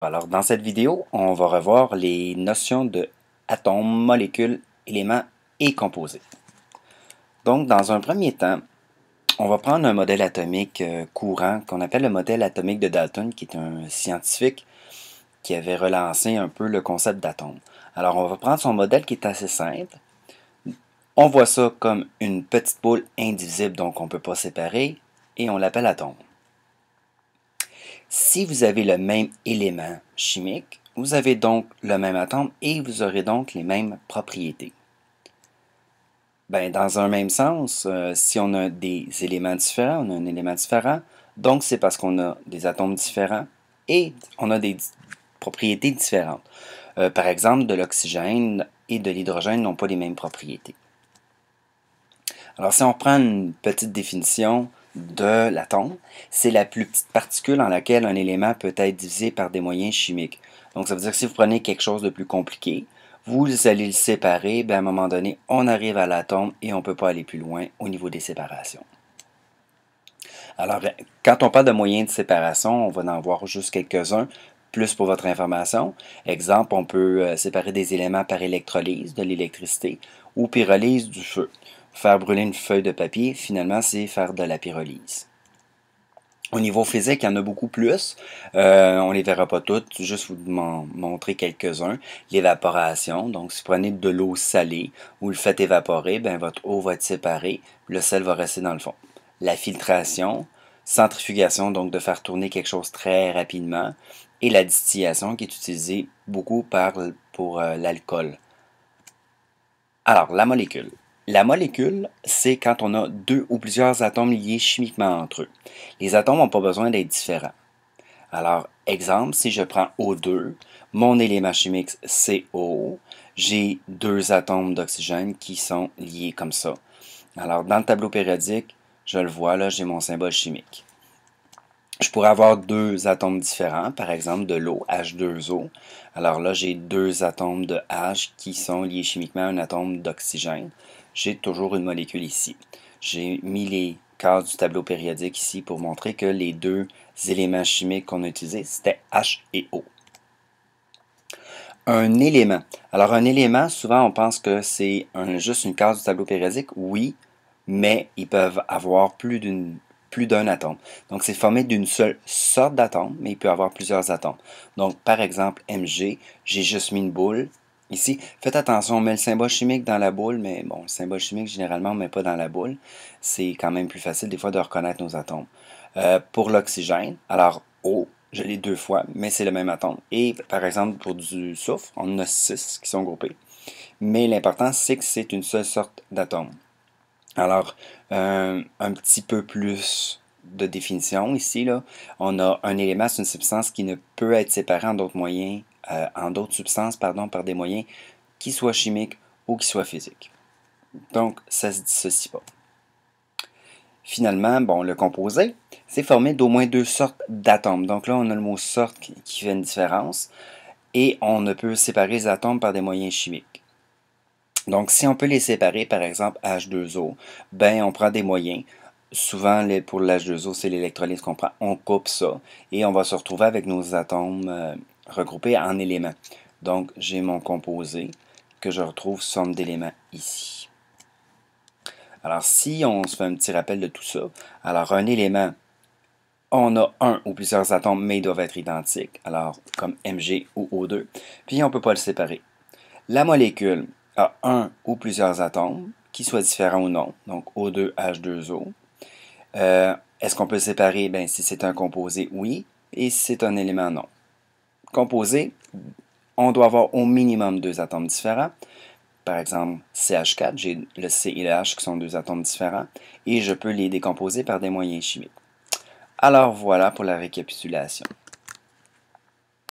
Alors, dans cette vidéo, on va revoir les notions de atomes, molécules, éléments et composés. Donc, dans un premier temps, on va prendre un modèle atomique euh, courant qu'on appelle le modèle atomique de Dalton, qui est un scientifique qui avait relancé un peu le concept d'atome. Alors, on va prendre son modèle qui est assez simple. On voit ça comme une petite boule indivisible, donc on ne peut pas séparer, et on l'appelle atome. Si vous avez le même élément chimique, vous avez donc le même atome et vous aurez donc les mêmes propriétés. Ben, dans un même sens, euh, si on a des éléments différents, on a un élément différent, donc c'est parce qu'on a des atomes différents et on a des propriétés différentes. Euh, par exemple, de l'oxygène et de l'hydrogène n'ont pas les mêmes propriétés. Alors si on prend une petite définition de l'atome, c'est la plus petite particule en laquelle un élément peut être divisé par des moyens chimiques. Donc, ça veut dire que si vous prenez quelque chose de plus compliqué, vous allez le séparer, bien, à un moment donné, on arrive à l'atome et on ne peut pas aller plus loin au niveau des séparations. Alors, quand on parle de moyens de séparation, on va en voir juste quelques-uns, plus pour votre information. Exemple, on peut euh, séparer des éléments par électrolyse de l'électricité ou pyrolyse du feu. Faire brûler une feuille de papier, finalement, c'est faire de la pyrolyse. Au niveau physique, il y en a beaucoup plus. On euh, on les verra pas toutes, juste vous montrer quelques-uns. L'évaporation, donc si vous prenez de l'eau salée, ou le faites évaporer, ben, votre eau va être séparée, le sel va rester dans le fond. La filtration, centrifugation, donc de faire tourner quelque chose très rapidement, et la distillation qui est utilisée beaucoup par, pour euh, l'alcool. Alors, la molécule. La molécule, c'est quand on a deux ou plusieurs atomes liés chimiquement entre eux. Les atomes n'ont pas besoin d'être différents. Alors, exemple, si je prends O2, mon élément chimique CO, j'ai deux atomes d'oxygène qui sont liés comme ça. Alors, dans le tableau périodique, je le vois, là, j'ai mon symbole chimique. Je pourrais avoir deux atomes différents, par exemple de l'eau, H2O. Alors là, j'ai deux atomes de H qui sont liés chimiquement à un atome d'oxygène j'ai toujours une molécule ici. J'ai mis les cases du tableau périodique ici pour montrer que les deux éléments chimiques qu'on a utilisés, c'était H et O. Un élément. Alors un élément, souvent on pense que c'est juste une case du tableau périodique. Oui, mais ils peuvent avoir plus plus d'un atome. Donc, c'est formé d'une seule sorte d'atome, mais il peut avoir plusieurs atomes. Donc, par exemple, Mg, j'ai juste mis une boule, Ici, faites attention, on met le symbole chimique dans la boule, mais bon, le symbole chimique, généralement, on ne met pas dans la boule. C'est quand même plus facile, des fois, de reconnaître nos atomes. Euh, pour l'oxygène, alors O, oh, je l'ai deux fois, mais c'est le même atome. Et par exemple, pour du soufre, on en a six qui sont groupés. Mais l'important, c'est que c'est une seule sorte d'atome. Alors, euh, un petit peu plus de définition ici, là. on a un élément, c'est une substance qui ne peut être séparée en d'autres moyens euh, en d'autres substances pardon, par des moyens qui soient chimiques ou qui soient physiques. Donc, ça ne se dissocie pas. Finalement, bon, le composé, c'est formé d'au moins deux sortes d'atomes. Donc là, on a le mot sorte qui, fait une différence. Et on ne peut séparer les atomes par des moyens chimiques. Donc, si on peut les séparer, par exemple H2O, ben on prend des moyens. Souvent, pour l'H2O, c'est l'électrolyse qu'on prend. On coupe ça et on va se retrouver avec nos atomes euh, regroupé en éléments. Donc, j'ai mon composé que je retrouve somme d'éléments ici. Alors, si on se fait un petit rappel de tout ça, alors un élément, on a un ou plusieurs atomes, mais ils doivent être identiques, alors comme Mg ou O2, puis on ne peut pas le séparer. La molécule a un ou plusieurs atomes, qui soient différents ou non, donc O2H2O. Euh, est-ce qu'on peut le séparer? Ben, si c'est un composé, oui, et si c'est un élément, non composé, on doit avoir au minimum deux atomes différents. Par exemple, CH4, j'ai le C et le H qui sont deux atomes différents, et je peux les décomposer par des moyens chimiques. Alors voilà pour la récapitulation.